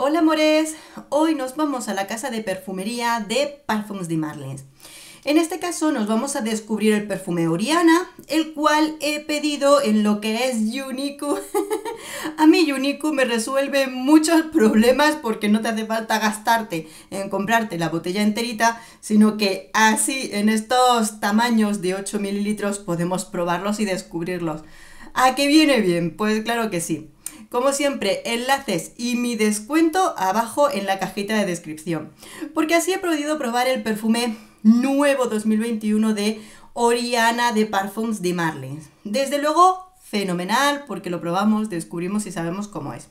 Hola amores, hoy nos vamos a la casa de perfumería de Parfums de Marlins. En este caso nos vamos a descubrir el perfume Oriana, el cual he pedido en lo que es Unico. a mí Unico me resuelve muchos problemas porque no te hace falta gastarte en comprarte la botella enterita, sino que así en estos tamaños de 8 mililitros podemos probarlos y descubrirlos. ¿A qué viene bien? Pues claro que sí. Como siempre, enlaces y mi descuento abajo en la cajita de descripción. Porque así he podido probar el perfume nuevo 2021 de Oriana de Parfums de Marlins. Desde luego, fenomenal, porque lo probamos, descubrimos y sabemos cómo es.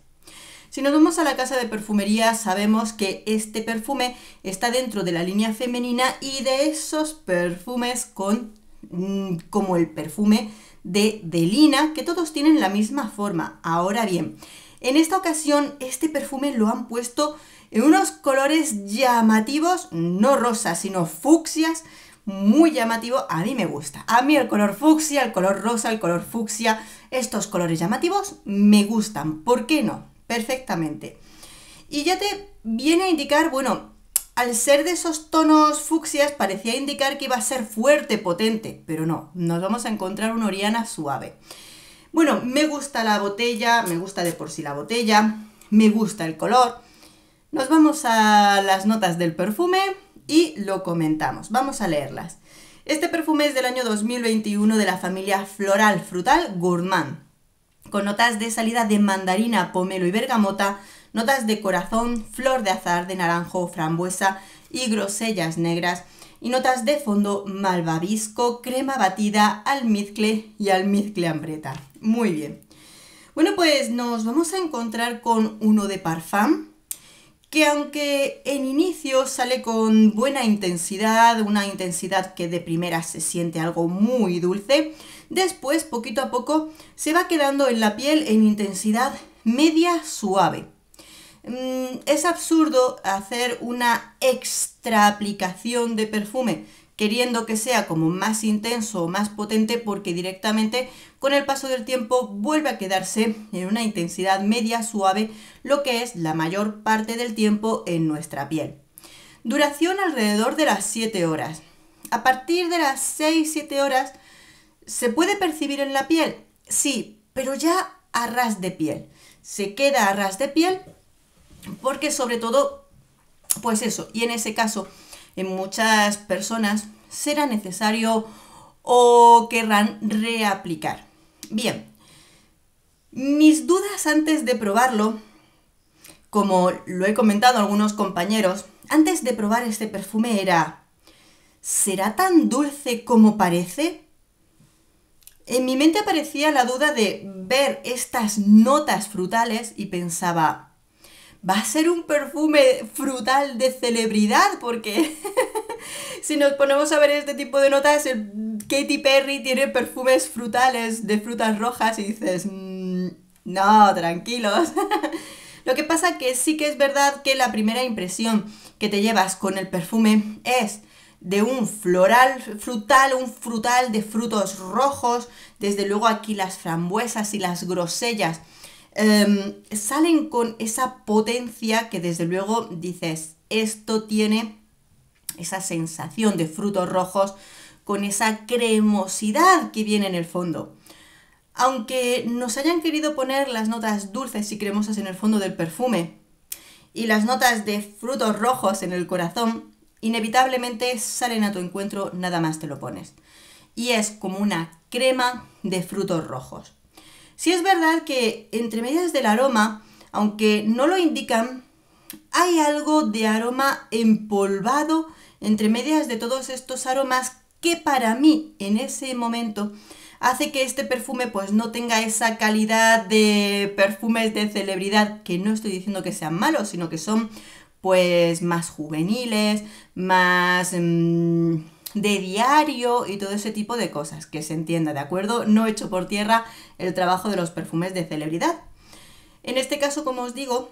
Si nos vamos a la casa de perfumería, sabemos que este perfume está dentro de la línea femenina y de esos perfumes con mm, como el perfume de Delina, que todos tienen la misma forma. Ahora bien, en esta ocasión este perfume lo han puesto en unos colores llamativos, no rosas, sino fucsias, muy llamativo, a mí me gusta. A mí el color fucsia, el color rosa, el color fucsia, estos colores llamativos me gustan. ¿Por qué no? Perfectamente. Y ya te viene a indicar, bueno, al ser de esos tonos fucsias parecía indicar que iba a ser fuerte, potente, pero no, nos vamos a encontrar una Oriana suave. Bueno, me gusta la botella, me gusta de por sí la botella, me gusta el color. Nos vamos a las notas del perfume y lo comentamos. Vamos a leerlas. Este perfume es del año 2021 de la familia floral frutal Gourmand, con notas de salida de mandarina, pomelo y bergamota, notas de corazón, flor de azar, de naranjo, frambuesa y grosellas negras, y notas de fondo malvavisco, crema batida, almizcle y almizcle hambreta. Muy bien. Bueno, pues nos vamos a encontrar con uno de parfum, que aunque en inicio sale con buena intensidad, una intensidad que de primera se siente algo muy dulce, después poquito a poco se va quedando en la piel en intensidad media suave. Mm, es absurdo hacer una extra aplicación de perfume queriendo que sea como más intenso o más potente porque directamente con el paso del tiempo vuelve a quedarse en una intensidad media suave lo que es la mayor parte del tiempo en nuestra piel. Duración alrededor de las 7 horas. A partir de las 6-7 horas se puede percibir en la piel, sí, pero ya a ras de piel. Se queda a ras de piel porque sobre todo, pues eso, y en ese caso, en muchas personas será necesario o querrán reaplicar. Bien, mis dudas antes de probarlo, como lo he comentado algunos compañeros, antes de probar este perfume era, ¿será tan dulce como parece? En mi mente aparecía la duda de ver estas notas frutales y pensaba, va a ser un perfume frutal de celebridad, porque si nos ponemos a ver este tipo de notas, Katy Perry tiene perfumes frutales de frutas rojas y dices, mm, no, tranquilos. Lo que pasa que sí que es verdad que la primera impresión que te llevas con el perfume es de un floral frutal, un frutal de frutos rojos, desde luego aquí las frambuesas y las grosellas Em, salen con esa potencia que desde luego dices, esto tiene esa sensación de frutos rojos con esa cremosidad que viene en el fondo. Aunque nos hayan querido poner las notas dulces y cremosas en el fondo del perfume y las notas de frutos rojos en el corazón, inevitablemente salen a tu encuentro nada más te lo pones. Y es como una crema de frutos rojos. Si es verdad que entre medias del aroma, aunque no lo indican, hay algo de aroma empolvado entre medias de todos estos aromas que para mí en ese momento hace que este perfume pues no tenga esa calidad de perfumes de celebridad, que no estoy diciendo que sean malos, sino que son pues más juveniles, más... Mm, de diario y todo ese tipo de cosas, que se entienda, ¿de acuerdo? No hecho por tierra el trabajo de los perfumes de celebridad. En este caso, como os digo,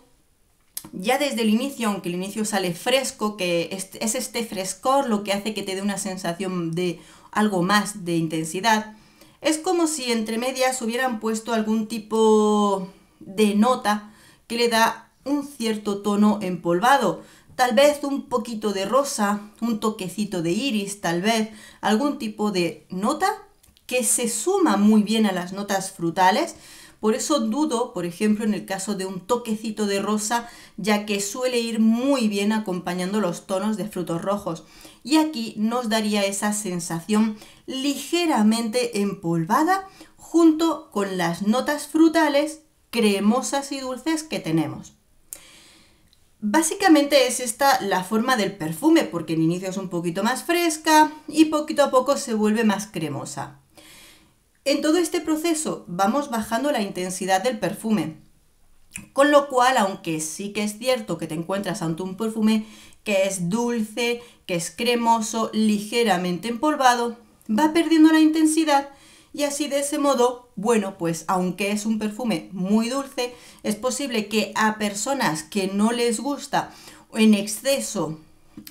ya desde el inicio, aunque el inicio sale fresco, que es este frescor lo que hace que te dé una sensación de algo más de intensidad, es como si entre medias hubieran puesto algún tipo de nota que le da un cierto tono empolvado, Tal vez un poquito de rosa, un toquecito de iris, tal vez algún tipo de nota que se suma muy bien a las notas frutales. Por eso dudo, por ejemplo, en el caso de un toquecito de rosa, ya que suele ir muy bien acompañando los tonos de frutos rojos. Y aquí nos daría esa sensación ligeramente empolvada junto con las notas frutales cremosas y dulces que tenemos. Básicamente es esta la forma del perfume, porque en inicio es un poquito más fresca y poquito a poco se vuelve más cremosa. En todo este proceso vamos bajando la intensidad del perfume, con lo cual, aunque sí que es cierto que te encuentras ante un perfume que es dulce, que es cremoso, ligeramente empolvado, va perdiendo la intensidad y así de ese modo, bueno, pues aunque es un perfume muy dulce, es posible que a personas que no les gusta en exceso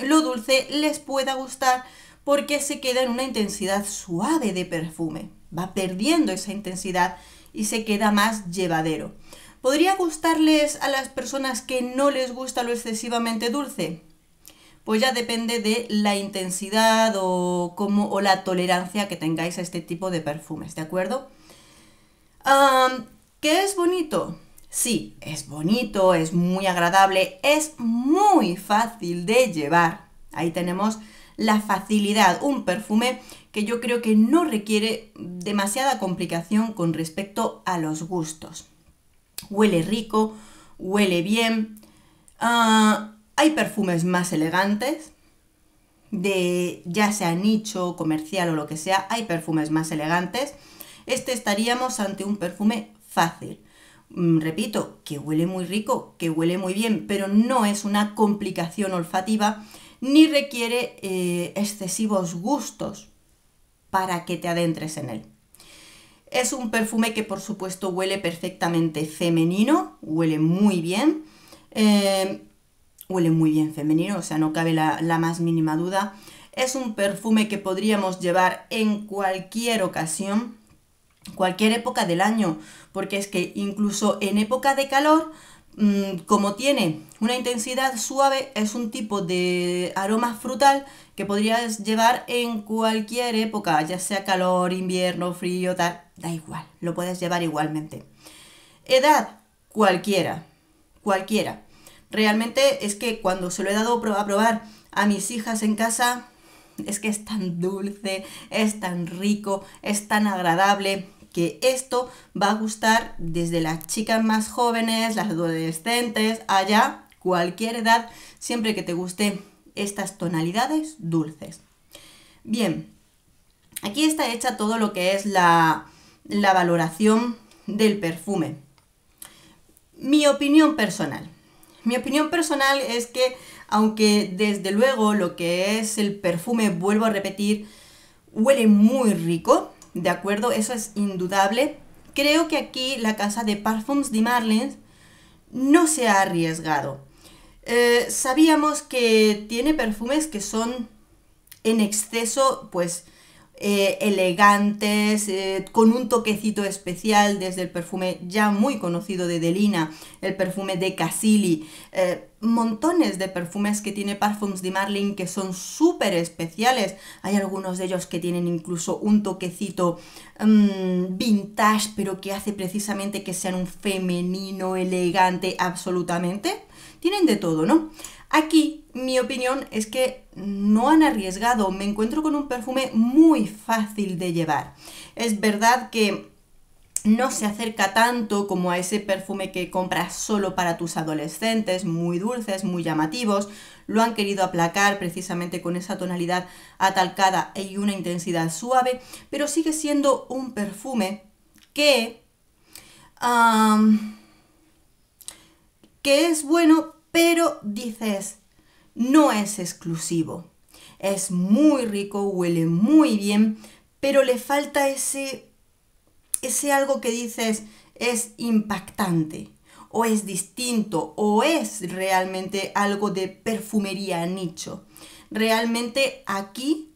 lo dulce les pueda gustar porque se queda en una intensidad suave de perfume. Va perdiendo esa intensidad y se queda más llevadero. ¿Podría gustarles a las personas que no les gusta lo excesivamente dulce? pues ya depende de la intensidad o, como, o la tolerancia que tengáis a este tipo de perfumes, ¿de acuerdo? ¿Qué es bonito? Sí, es bonito, es muy agradable, es muy fácil de llevar. Ahí tenemos la facilidad, un perfume que yo creo que no requiere demasiada complicación con respecto a los gustos. Huele rico, huele bien, ah, hay perfumes más elegantes, de ya sea nicho, comercial o lo que sea, hay perfumes más elegantes. Este estaríamos ante un perfume fácil. Mm, repito, que huele muy rico, que huele muy bien, pero no es una complicación olfativa ni requiere eh, excesivos gustos para que te adentres en él. Es un perfume que por supuesto huele perfectamente femenino, huele muy bien. Eh, Huele muy bien femenino, o sea, no cabe la, más mínima duda. Es un perfume que podríamos llevar en cualquier ocasión, cualquier época del año, porque es que incluso en época de calor, mm, como tiene una intensidad suave, es un tipo de aroma frutal que podrías llevar en cualquier época, ya sea calor, invierno, frío, tal, da igual, lo puedes llevar igualmente. Edad, cualquiera, cualquiera. Realmente es que cuando se lo he dado a probar a mis hijas en casa, es que es tan dulce, es tan rico, es tan agradable, que esto va a gustar desde las chicas más jóvenes, las adolescentes, allá, cualquier edad, siempre que te guste estas tonalidades dulces. Bien, aquí está hecha todo lo que es la, la valoración del perfume. Mi opinión personal. Mi opinión personal es que, aunque desde luego lo que es el perfume, vuelvo a repetir, huele muy rico, ¿de acuerdo? Eso es indudable. Creo que aquí la casa de Parfums de Marlins no se ha arriesgado. Eh, sabíamos que tiene perfumes que son en exceso, pues, eh, elegantes, eh, con un toquecito especial desde el perfume ya muy conocido de Delina, el perfume de Casili eh, montones de perfumes que tiene Parfums de Marlin que son súper especiales. Hay algunos de ellos que tienen incluso un toquecito mm, vintage, pero que hace precisamente que sean un femenino, elegante, absolutamente. Tienen de todo, ¿no? Aquí mi opinión es que no han arriesgado. Me encuentro con un perfume muy fácil de llevar. Es verdad que no se acerca tanto como a ese perfume que compras solo para tus adolescentes, muy dulces, muy llamativos. Lo han querido aplacar precisamente con esa tonalidad atalcada y una intensidad suave, pero sigue siendo un perfume que... que es bueno, pero dices, no es exclusivo. Es muy rico, huele muy bien, pero le falta ese, ese algo que dices es impactante o es distinto o es realmente algo de perfumería nicho. Realmente aquí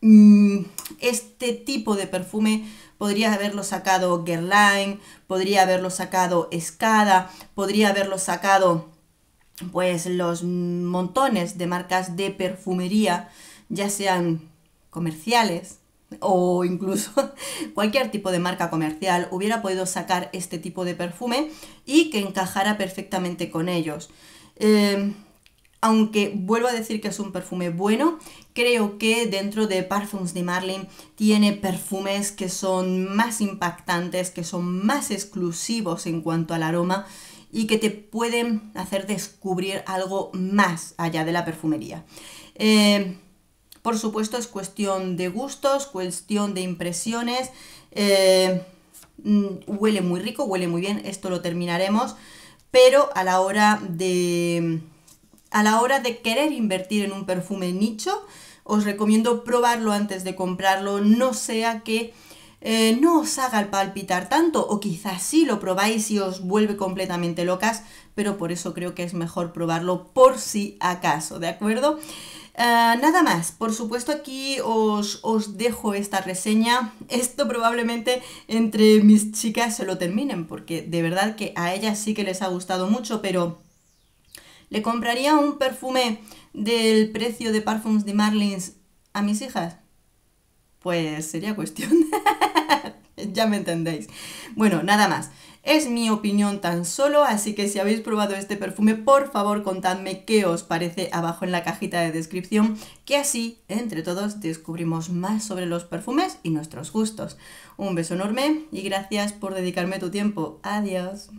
mm, este tipo de perfume podría haberlo sacado Guerlain, podría haberlo sacado Escada, podría haberlo sacado pues los montones de marcas de perfumería, ya sean comerciales o incluso cualquier tipo de marca comercial, hubiera podido sacar este tipo de perfume y que encajara perfectamente con ellos. Em, aunque vuelvo a decir que es un perfume bueno, creo que dentro de Parfums de Marlin tiene perfumes que son más impactantes, que son más exclusivos en cuanto al aroma y que te pueden hacer descubrir algo más allá de la perfumería. Eh, por supuesto es cuestión de gustos, cuestión de impresiones. Eh, mm, huele muy rico, huele muy bien, esto lo terminaremos, pero a la hora de a la hora de querer invertir en un perfume nicho, os recomiendo probarlo antes de comprarlo, no sea que eh, no os haga el palpitar tanto o quizás sí lo probáis y os vuelve completamente locas, pero por eso creo que es mejor probarlo por si acaso, ¿de acuerdo? Eh, nada más, por supuesto aquí os, os, dejo esta reseña. Esto probablemente entre mis chicas se lo terminen, porque de verdad que a ellas sí que les ha gustado mucho, pero le compraría un perfume del precio de Parfums de Marlins a mis hijas. Pues sería cuestión. ya me entendéis. Bueno, nada más. Es mi opinión tan solo, así que si habéis probado este perfume, por favor contadme qué os parece abajo en la cajita de descripción, que así, entre todos, descubrimos más sobre los perfumes y nuestros gustos. Un beso enorme y gracias por dedicarme tu tiempo. Adiós.